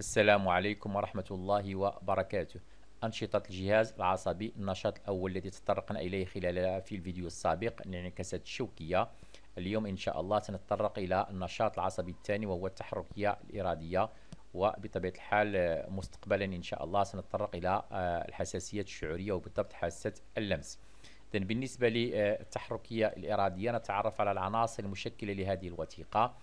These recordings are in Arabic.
السلام عليكم ورحمة الله وبركاته أنشطة الجهاز العصبي النشاط الأول الذي تطرقنا إليه خلال في الفيديو السابق الانعكاسات يعني الشوكية اليوم إن شاء الله سنتطرق إلى النشاط العصبي الثاني وهو التحركية الإرادية وبطبيعة الحال مستقبلا إن شاء الله سنتطرق إلى آه، الحساسية الشعورية وبالضبط حاسة اللمس بالنسبة للتحركية الإرادية نتعرف على العناصر المشكلة لهذه الوثيقة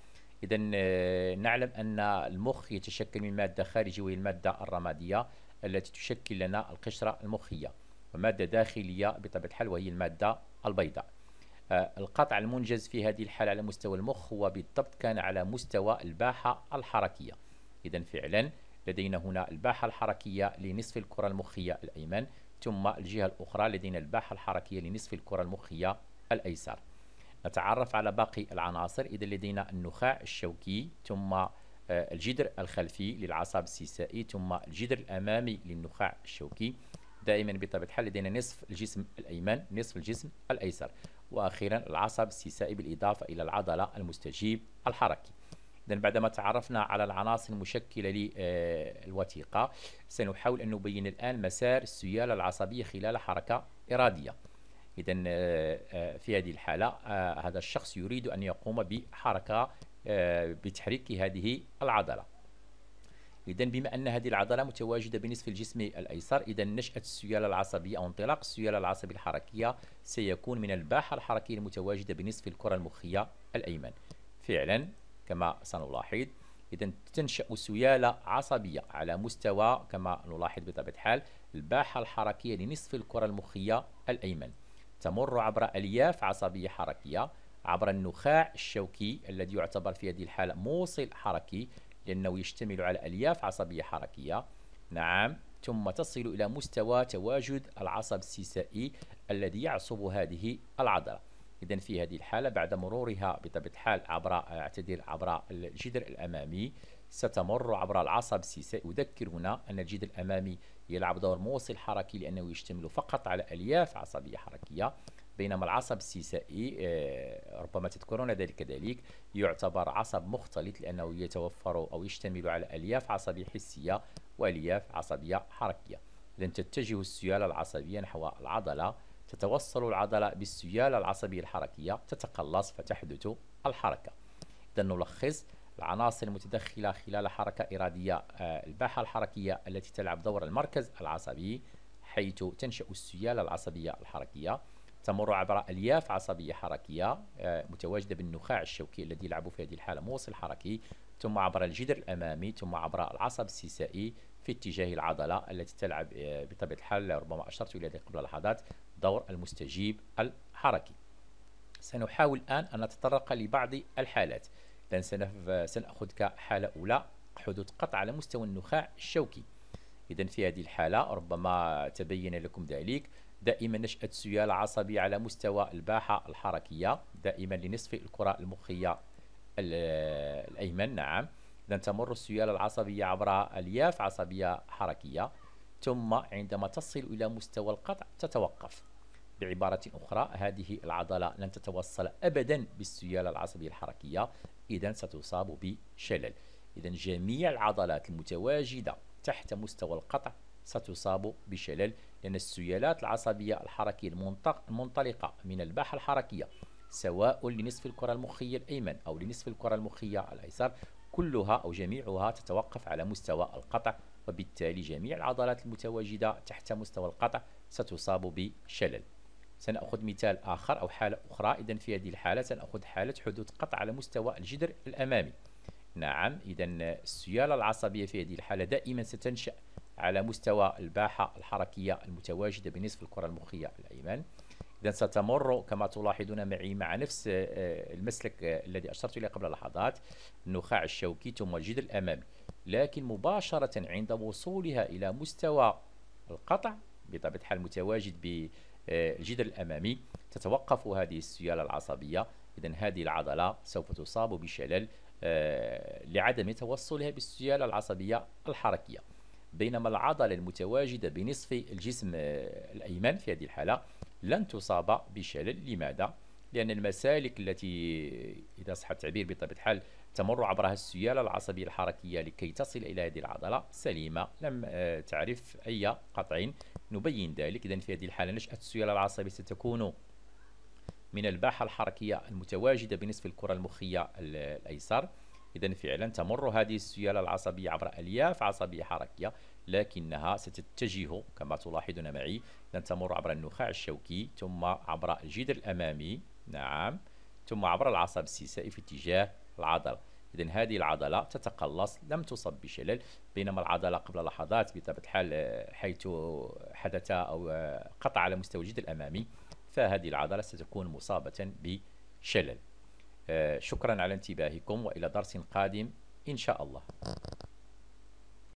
إذا آه، نعلم أن المخ يتشكل من مادة خارجية وهي المادة الرمادية التي تشكل لنا القشرة المخية ومادة داخلية بطبيعة الحال وهي المادة البيضاء آه، القطع المنجز في هذه الحالة على مستوى المخ هو بالضبط كان على مستوى الباحة الحركية إذا فعلا لدينا هنا الباحة الحركية لنصف الكرة المخية الأيمن ثم الجهة الأخرى لدينا الباحة الحركية لنصف الكرة المخية الأيسر نتعرف على باقي العناصر إذا لدينا النخاع الشوكي ثم آه، الجدر الخلفي للعصب السيسائي ثم الجدر الأمامي للنخاع الشوكي دائما بطبيعة الحال لدينا نصف الجسم الأيمن نصف الجسم الأيسر وأخيرا العصب السيسائي بالإضافة إلى العضلة المستجيب الحركي إذا بعدما تعرفنا على العناصر المشكلة للوثيقة آه، سنحاول أن نبين الآن مسار السيالة العصبية خلال حركة إرادية إذا آه، آه، في هذه الحالة آه، هذا الشخص يريد أن يقوم بحركة بتحريك هذه العضلة إذا بما أن هذه العضلة متواجدة بنصف الجسم الأيسر إذا نشأة السيالة العصبية أو انطلاق السيالة العصبية الحركية سيكون من الباحة الحركية المتواجدة بنصف الكرة المخية الأيمن فعلا كما سنلاحظ إذا تنشأ سيالة عصبية على مستوى كما نلاحظ بطبيعة الحال الباحة الحركية لنصف الكرة المخية الأيمن تمر عبر ألياف عصبية حركية عبر النخاع الشوكي الذي يعتبر في هذه الحالة موصل حركي لأنه يشتمل على ألياف عصبية حركية نعم ثم تصل إلى مستوى تواجد العصب السيسائي الذي يعصب هذه العضلة إذا في هذه الحالة بعد مرورها بطبيعة الحال عبر اعتذر عبر الجدر الأمامي ستمر عبر العصب أذكر هنا أن الجلد الأمامي يلعب دور موصل حركي لأنه يشتمل فقط على ألياف عصبية حركية بينما العصب السيسائي آه، ربما تذكرون ذلك كذلك يعتبر عصب مختلط لأنه يتوفر أو يشتمل على ألياف عصبية حسية وألياف عصبية حركية إذا تتجه السيالة العصبية نحو العضلة تتوصل العضلة بالسيالة العصبية الحركية تتقلص فتحدث الحركة إذا نلخص العناصر المتدخلة خلال حركة إرادية آه، الباحة الحركية التي تلعب دور المركز العصبي حيث تنشأ السيالة العصبية الحركية تمر عبر ألياف عصبية حركية آه، متواجدة بالنخاع الشوكي الذي يلعب في هذه الحالة موصل حركي ثم عبر الجدر الأمامي ثم عبر العصب السيسائي في اتجاه العضلة التي تلعب آه، بطبيعة الحال ربما أشرت إلى ذلك قبل لحظات دور المستجيب الحركي سنحاول الآن أن نتطرق لبعض الحالات سنأخذ كحالة أولى حدوث قطع على مستوى النخاع الشوكي إذا في هذه الحالة ربما تبين لكم ذلك دائما نشأة سيال عصبي على مستوى الباحة الحركية دائما لنصف الكرة المخية الأيمن نعم إذا تمر السيالة العصبية عبر ألياف عصبية حركية ثم عندما تصل إلى مستوى القطع تتوقف بعبارة أخرى هذه العضلة لن تتوصل أبدا بالسيالة العصبية الحركية إذا ستصاب بشلل إذا جميع العضلات المتواجدة تحت مستوى القطع ستصاب بشلل لأن السيالات العصبية الحركية المنطلقة من الباحة الحركية سواء لنصف الكرة المخية الأيمن أو لنصف الكرة المخية الأيسر كلها أو جميعها تتوقف على مستوى القطع وبالتالي جميع العضلات المتواجدة تحت مستوى القطع ستصاب بشلل سنأخذ مثال آخر أو حالة أخرى إذا في هذه الحالة سنأخذ حالة حدوث قطع على مستوى الجدر الأمامي نعم إذا السيالة العصبية في هذه الحالة دائما ستنشأ على مستوى الباحة الحركية المتواجدة بنصف الكرة المخية الأيمن إذا ستمر كما تلاحظون معي مع نفس آه، المسلك آه، الذي أشرت إليه قبل لحظات النخاع الشوكي ثم الجدر الأمامي لكن مباشرة عند وصولها إلى مستوى القطع بطبيعة الحال متواجد ب الجدر الأمامي تتوقف هذه السيالة العصبية إذا هذه العضلة سوف تصاب بشلل آه، لعدم توصلها بالسيالة العصبية الحركية بينما العضلة المتواجدة بنصف الجسم آه، الأيمن في هذه الحالة لن تصاب بشلل لماذا؟ لأن المسالك التي إذا صح التعبير بطبيعة الحال تمر عبرها السيالة العصبية الحركية لكي تصل إلى هذه العضلة سليمة لم آه، تعرف أي قطع نبين ذلك إذا في هذه الحالة نشأة السيولة العصبية ستكون من الباحة الحركية المتواجدة بنصف الكرة المخية الأيسر إذا فعلا تمر هذه السيالة العصبية عبر ألياف عصبية حركية لكنها ستتجه كما تلاحظون معي إذا تمر عبر النخاع الشوكي ثم عبر الجدر الأمامي نعم ثم عبر العصب السيسائي في اتجاه العضل اذا هذه العضله تتقلص لم تصب بشلل بينما العضله قبل لحظات بطبيعه الحال آه، حيث حدث او آه، قطع على مستوى الجد الامامي فهذه العضله ستكون مصابه بشلل آه، شكرا على انتباهكم والى درس قادم ان شاء الله